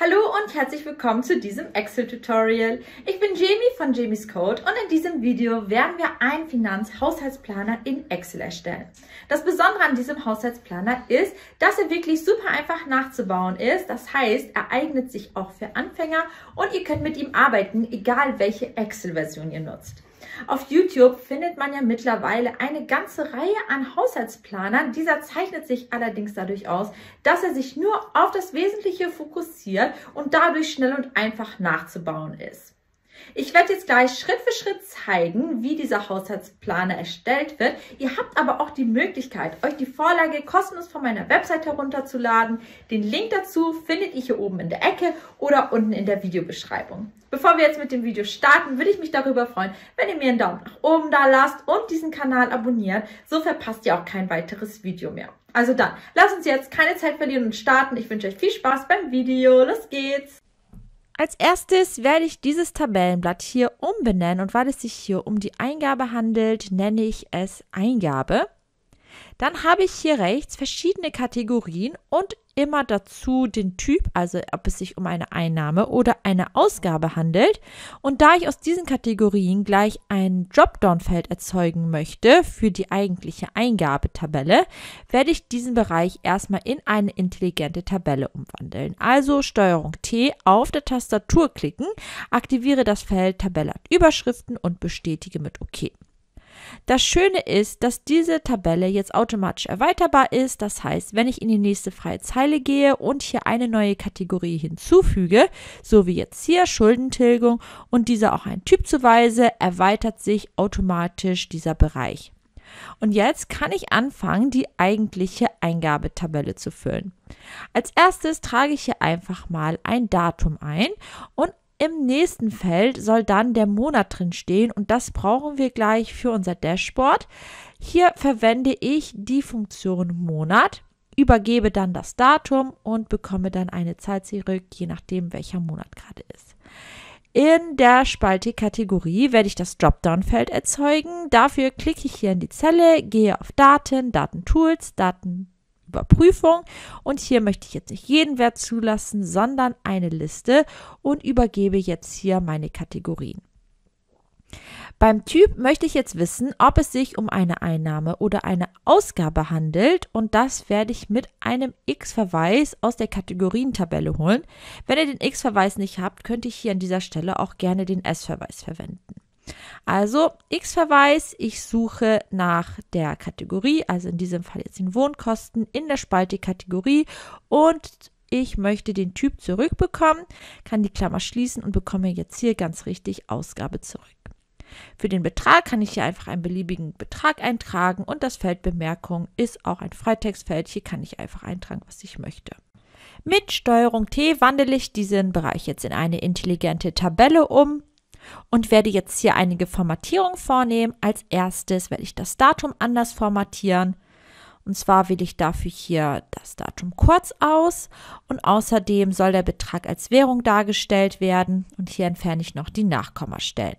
Hallo und herzlich willkommen zu diesem Excel-Tutorial. Ich bin Jamie von Jamie's Code und in diesem Video werden wir einen Finanzhaushaltsplaner in Excel erstellen. Das Besondere an diesem Haushaltsplaner ist, dass er wirklich super einfach nachzubauen ist. Das heißt, er eignet sich auch für Anfänger und ihr könnt mit ihm arbeiten, egal welche Excel-Version ihr nutzt. Auf YouTube findet man ja mittlerweile eine ganze Reihe an Haushaltsplanern. Dieser zeichnet sich allerdings dadurch aus, dass er sich nur auf das Wesentliche fokussiert und dadurch schnell und einfach nachzubauen ist. Ich werde jetzt gleich Schritt für Schritt zeigen, wie dieser Haushaltsplaner erstellt wird. Ihr habt aber auch die Möglichkeit, euch die Vorlage kostenlos von meiner Website herunterzuladen. Den Link dazu findet ihr hier oben in der Ecke oder unten in der Videobeschreibung. Bevor wir jetzt mit dem Video starten, würde ich mich darüber freuen, wenn ihr mir einen Daumen nach oben da lasst und diesen Kanal abonniert. So verpasst ihr auch kein weiteres Video mehr. Also dann, lasst uns jetzt keine Zeit verlieren und starten. Ich wünsche euch viel Spaß beim Video. Los geht's! Als erstes werde ich dieses Tabellenblatt hier umbenennen und weil es sich hier um die Eingabe handelt, nenne ich es Eingabe. Dann habe ich hier rechts verschiedene Kategorien und immer dazu den Typ, also ob es sich um eine Einnahme oder eine Ausgabe handelt. Und da ich aus diesen Kategorien gleich ein Dropdown-Feld erzeugen möchte für die eigentliche Eingabetabelle, werde ich diesen Bereich erstmal in eine intelligente Tabelle umwandeln. Also Steuerung T auf der Tastatur klicken, aktiviere das Feld Tabelle Überschriften und bestätige mit OK. Das Schöne ist, dass diese Tabelle jetzt automatisch erweiterbar ist. Das heißt, wenn ich in die nächste freie Zeile gehe und hier eine neue Kategorie hinzufüge, so wie jetzt hier Schuldentilgung und dieser auch einen Typ zuweise, erweitert sich automatisch dieser Bereich. Und jetzt kann ich anfangen, die eigentliche Eingabetabelle zu füllen. Als erstes trage ich hier einfach mal ein Datum ein und im nächsten Feld soll dann der Monat drin stehen und das brauchen wir gleich für unser Dashboard. Hier verwende ich die Funktion Monat, übergebe dann das Datum und bekomme dann eine Zeit zurück, je nachdem welcher Monat gerade ist. In der Spalte Kategorie werde ich das Dropdown-Feld erzeugen. Dafür klicke ich hier in die Zelle, gehe auf Daten, Datentools, Daten Überprüfung. Und hier möchte ich jetzt nicht jeden Wert zulassen, sondern eine Liste und übergebe jetzt hier meine Kategorien. Beim Typ möchte ich jetzt wissen, ob es sich um eine Einnahme oder eine Ausgabe handelt und das werde ich mit einem X-Verweis aus der Kategorientabelle holen. Wenn ihr den X-Verweis nicht habt, könnte ich hier an dieser Stelle auch gerne den S-Verweis verwenden. Also X-Verweis, ich suche nach der Kategorie, also in diesem Fall jetzt den Wohnkosten in der Spalte Kategorie und ich möchte den Typ zurückbekommen, kann die Klammer schließen und bekomme jetzt hier ganz richtig Ausgabe zurück. Für den Betrag kann ich hier einfach einen beliebigen Betrag eintragen und das Feld Bemerkung ist auch ein Freitextfeld. Hier kann ich einfach eintragen, was ich möchte. Mit STRG T wandle ich diesen Bereich jetzt in eine intelligente Tabelle um und werde jetzt hier einige Formatierungen vornehmen. Als erstes werde ich das Datum anders formatieren. Und zwar wähle ich dafür hier das Datum kurz aus und außerdem soll der Betrag als Währung dargestellt werden und hier entferne ich noch die Nachkommastellen.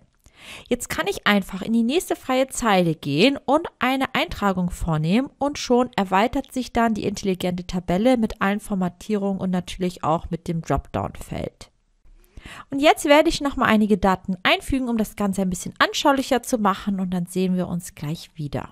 Jetzt kann ich einfach in die nächste freie Zeile gehen und eine Eintragung vornehmen und schon erweitert sich dann die intelligente Tabelle mit allen Formatierungen und natürlich auch mit dem Dropdown-Feld. Und jetzt werde ich nochmal einige Daten einfügen, um das Ganze ein bisschen anschaulicher zu machen und dann sehen wir uns gleich wieder.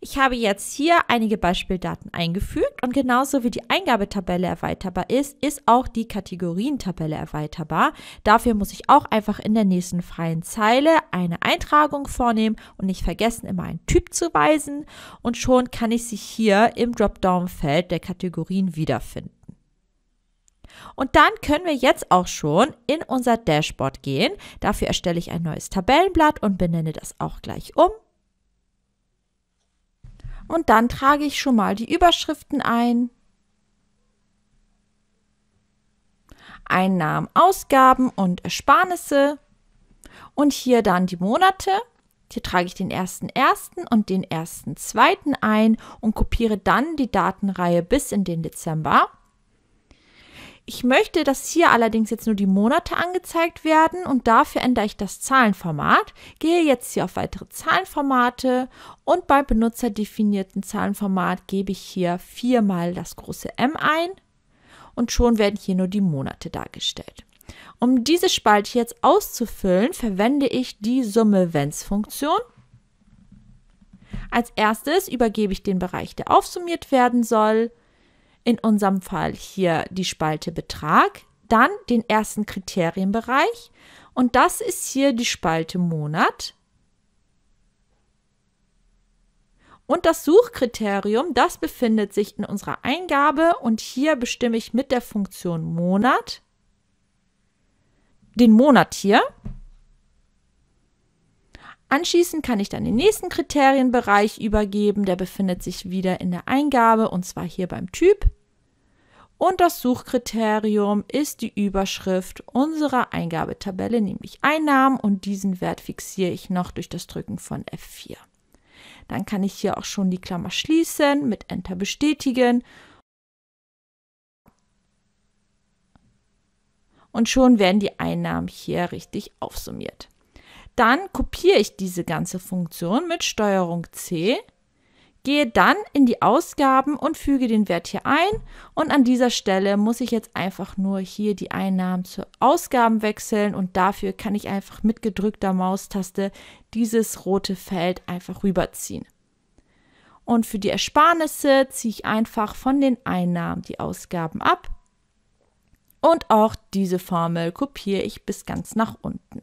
Ich habe jetzt hier einige Beispieldaten eingefügt und genauso wie die Eingabetabelle erweiterbar ist, ist auch die Kategorientabelle erweiterbar. Dafür muss ich auch einfach in der nächsten freien Zeile eine Eintragung vornehmen und nicht vergessen, immer einen Typ zu weisen und schon kann ich sie hier im Dropdown-Feld der Kategorien wiederfinden. Und dann können wir jetzt auch schon in unser Dashboard gehen. Dafür erstelle ich ein neues Tabellenblatt und benenne das auch gleich um. Und dann trage ich schon mal die Überschriften ein. Einnahmen, Ausgaben und Ersparnisse. Und hier dann die Monate. Hier trage ich den ersten ersten und den ersten zweiten ein und kopiere dann die Datenreihe bis in den Dezember. Ich möchte, dass hier allerdings jetzt nur die Monate angezeigt werden und dafür ändere ich das Zahlenformat, gehe jetzt hier auf weitere Zahlenformate und bei benutzerdefinierten Zahlenformat gebe ich hier viermal das große M ein und schon werden hier nur die Monate dargestellt. Um diese Spalte jetzt auszufüllen, verwende ich die Summe-Wenns-Funktion. Als erstes übergebe ich den Bereich, der aufsummiert werden soll, in unserem Fall hier die Spalte Betrag, dann den ersten Kriterienbereich und das ist hier die Spalte Monat. Und das Suchkriterium, das befindet sich in unserer Eingabe und hier bestimme ich mit der Funktion Monat den Monat hier. Anschließend kann ich dann den nächsten Kriterienbereich übergeben, der befindet sich wieder in der Eingabe und zwar hier beim Typ. Und das Suchkriterium ist die Überschrift unserer Eingabetabelle, nämlich Einnahmen. Und diesen Wert fixiere ich noch durch das Drücken von F4. Dann kann ich hier auch schon die Klammer schließen, mit Enter bestätigen. Und schon werden die Einnahmen hier richtig aufsummiert. Dann kopiere ich diese ganze Funktion mit Steuerung C Gehe dann in die Ausgaben und füge den Wert hier ein. Und an dieser Stelle muss ich jetzt einfach nur hier die Einnahmen zu Ausgaben wechseln. Und dafür kann ich einfach mit gedrückter Maustaste dieses rote Feld einfach rüberziehen. Und für die Ersparnisse ziehe ich einfach von den Einnahmen die Ausgaben ab. Und auch diese Formel kopiere ich bis ganz nach unten.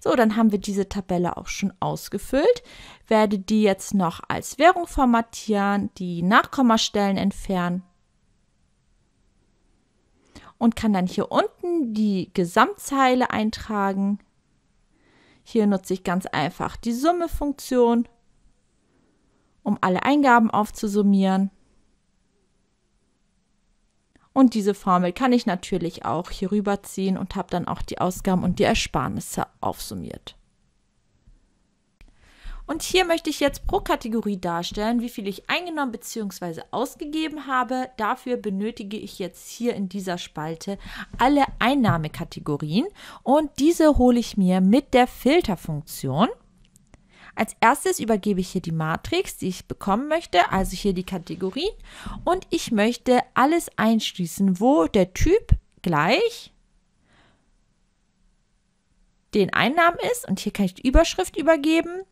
So, dann haben wir diese Tabelle auch schon ausgefüllt. Werde die jetzt noch als Währung formatieren, die Nachkommastellen entfernen und kann dann hier unten die Gesamtzeile eintragen. Hier nutze ich ganz einfach die Summe-Funktion, um alle Eingaben aufzusummieren. Und diese Formel kann ich natürlich auch hier rüberziehen und habe dann auch die Ausgaben und die Ersparnisse aufsummiert. Und hier möchte ich jetzt pro Kategorie darstellen, wie viel ich eingenommen bzw. ausgegeben habe. Dafür benötige ich jetzt hier in dieser Spalte alle Einnahmekategorien und diese hole ich mir mit der Filterfunktion. Als erstes übergebe ich hier die Matrix, die ich bekommen möchte, also hier die Kategorien. Und ich möchte alles einschließen, wo der Typ gleich den Einnahmen ist. Und hier kann ich die Überschrift übergeben.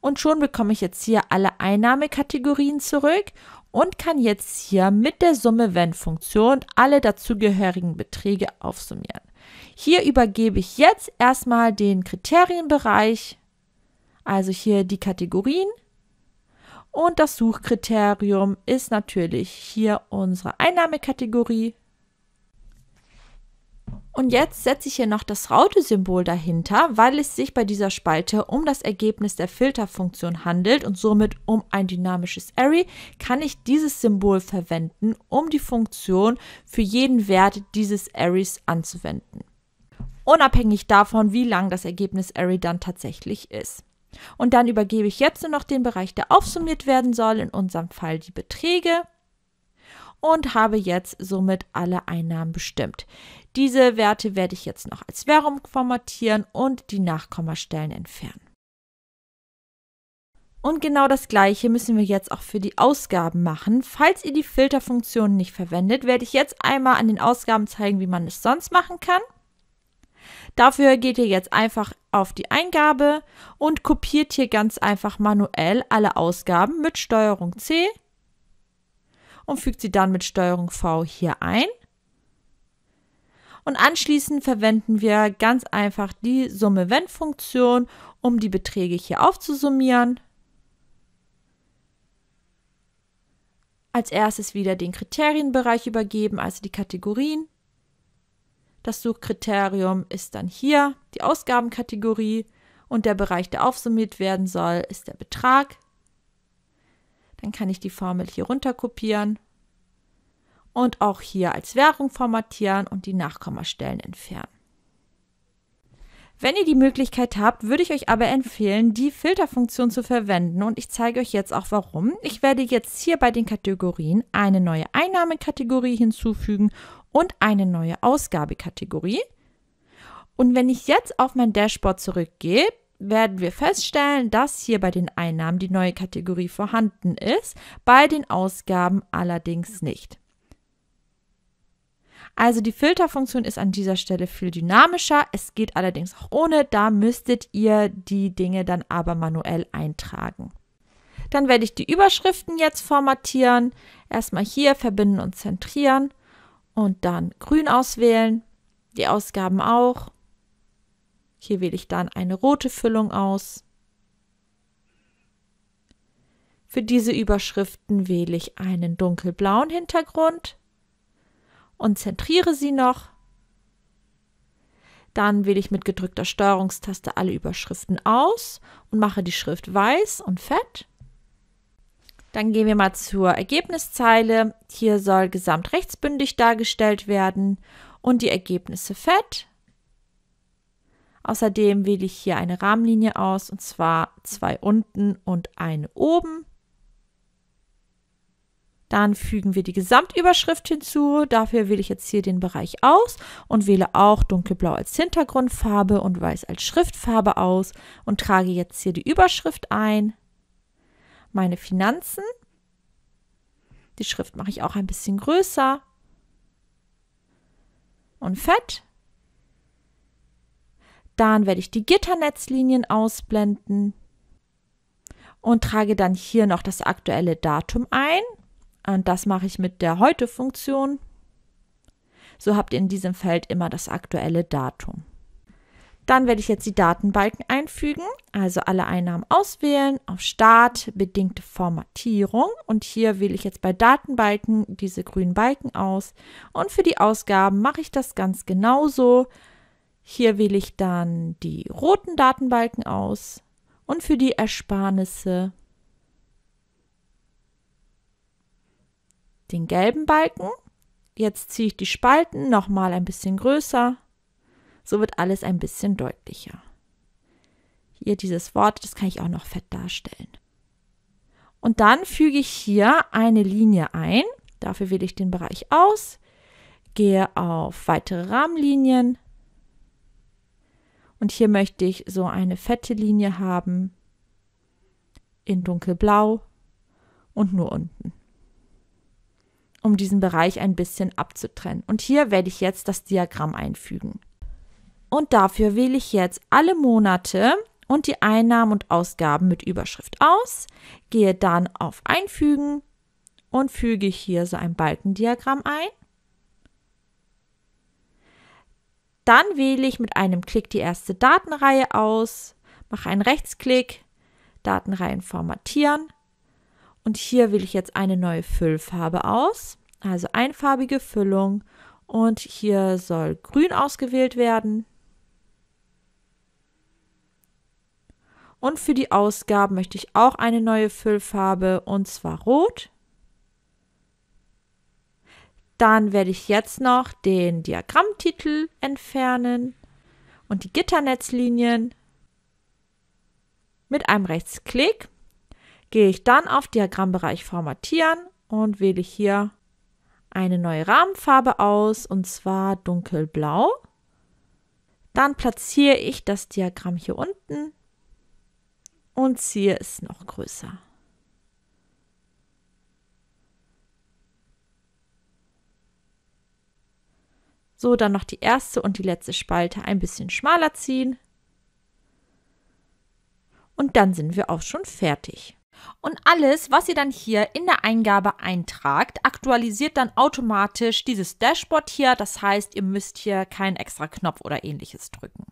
Und schon bekomme ich jetzt hier alle Einnahmekategorien zurück und kann jetzt hier mit der Summe wenn Funktion alle dazugehörigen Beträge aufsummieren. Hier übergebe ich jetzt erstmal den Kriterienbereich also hier die Kategorien. Und das Suchkriterium ist natürlich hier unsere Einnahmekategorie. Und jetzt setze ich hier noch das Raute-Symbol dahinter, weil es sich bei dieser Spalte um das Ergebnis der Filterfunktion handelt und somit um ein dynamisches Array, kann ich dieses Symbol verwenden, um die Funktion für jeden Wert dieses Arrays anzuwenden. Unabhängig davon, wie lang das Ergebnis-Array dann tatsächlich ist. Und dann übergebe ich jetzt nur noch den Bereich, der aufsummiert werden soll, in unserem Fall die Beträge und habe jetzt somit alle Einnahmen bestimmt. Diese Werte werde ich jetzt noch als Währung formatieren und die Nachkommastellen entfernen. Und genau das gleiche müssen wir jetzt auch für die Ausgaben machen. Falls ihr die Filterfunktion nicht verwendet, werde ich jetzt einmal an den Ausgaben zeigen, wie man es sonst machen kann. Dafür geht ihr jetzt einfach auf die Eingabe und kopiert hier ganz einfach manuell alle Ausgaben mit Steuerung C und fügt sie dann mit Steuerung V hier ein. Und anschließend verwenden wir ganz einfach die Summe-Wenn-Funktion, um die Beträge hier aufzusummieren. Als erstes wieder den Kriterienbereich übergeben, also die Kategorien. Das Suchkriterium ist dann hier die Ausgabenkategorie und der Bereich, der aufsummiert werden soll, ist der Betrag. Dann kann ich die Formel hier runter kopieren und auch hier als Währung formatieren und die Nachkommastellen entfernen. Wenn ihr die Möglichkeit habt, würde ich euch aber empfehlen, die Filterfunktion zu verwenden und ich zeige euch jetzt auch warum. Ich werde jetzt hier bei den Kategorien eine neue Einnahmekategorie hinzufügen und eine neue Ausgabekategorie. Und wenn ich jetzt auf mein Dashboard zurückgehe, werden wir feststellen, dass hier bei den Einnahmen die neue Kategorie vorhanden ist, bei den Ausgaben allerdings nicht. Also die Filterfunktion ist an dieser Stelle viel dynamischer. Es geht allerdings auch ohne. Da müsstet ihr die Dinge dann aber manuell eintragen. Dann werde ich die Überschriften jetzt formatieren. Erstmal hier verbinden und zentrieren und dann grün auswählen. Die Ausgaben auch. Hier wähle ich dann eine rote Füllung aus. Für diese Überschriften wähle ich einen dunkelblauen Hintergrund und zentriere sie noch. Dann wähle ich mit gedrückter Steuerungstaste alle Überschriften aus und mache die Schrift weiß und fett. Dann gehen wir mal zur Ergebniszeile. Hier soll gesamt rechtsbündig dargestellt werden und die Ergebnisse fett. Außerdem wähle ich hier eine Rahmenlinie aus und zwar zwei unten und eine oben. Dann fügen wir die Gesamtüberschrift hinzu. Dafür wähle ich jetzt hier den Bereich aus und wähle auch dunkelblau als Hintergrundfarbe und weiß als Schriftfarbe aus und trage jetzt hier die Überschrift ein, meine Finanzen. Die Schrift mache ich auch ein bisschen größer und fett. Dann werde ich die Gitternetzlinien ausblenden und trage dann hier noch das aktuelle Datum ein und äh, das mache ich mit der Heute-Funktion. So habt ihr in diesem Feld immer das aktuelle Datum. Dann werde ich jetzt die Datenbalken einfügen, also alle Einnahmen auswählen, auf Start, bedingte Formatierung und hier wähle ich jetzt bei Datenbalken diese grünen Balken aus und für die Ausgaben mache ich das ganz genauso. Hier wähle ich dann die roten Datenbalken aus und für die Ersparnisse den gelben Balken. Jetzt ziehe ich die Spalten nochmal ein bisschen größer. So wird alles ein bisschen deutlicher. Hier dieses Wort, das kann ich auch noch fett darstellen. Und dann füge ich hier eine Linie ein. Dafür wähle ich den Bereich aus, gehe auf weitere Rahmenlinien. Und hier möchte ich so eine fette Linie haben in dunkelblau und nur unten um diesen Bereich ein bisschen abzutrennen. Und hier werde ich jetzt das Diagramm einfügen. Und dafür wähle ich jetzt alle Monate und die Einnahmen und Ausgaben mit Überschrift aus, gehe dann auf Einfügen und füge hier so ein Balkendiagramm ein. Dann wähle ich mit einem Klick die erste Datenreihe aus, mache einen Rechtsklick, Datenreihen formatieren und hier wähle ich jetzt eine neue Füllfarbe aus, also einfarbige Füllung. Und hier soll grün ausgewählt werden. Und für die Ausgaben möchte ich auch eine neue Füllfarbe und zwar rot. Dann werde ich jetzt noch den Diagrammtitel entfernen und die Gitternetzlinien. Mit einem Rechtsklick gehe ich dann auf Diagrammbereich Formatieren und wähle hier eine neue Rahmenfarbe aus, und zwar dunkelblau. Dann platziere ich das Diagramm hier unten und ziehe es noch größer. So, dann noch die erste und die letzte Spalte ein bisschen schmaler ziehen. Und dann sind wir auch schon fertig. Und alles, was ihr dann hier in der Eingabe eintragt, aktualisiert dann automatisch dieses Dashboard hier. Das heißt, ihr müsst hier keinen extra Knopf oder ähnliches drücken.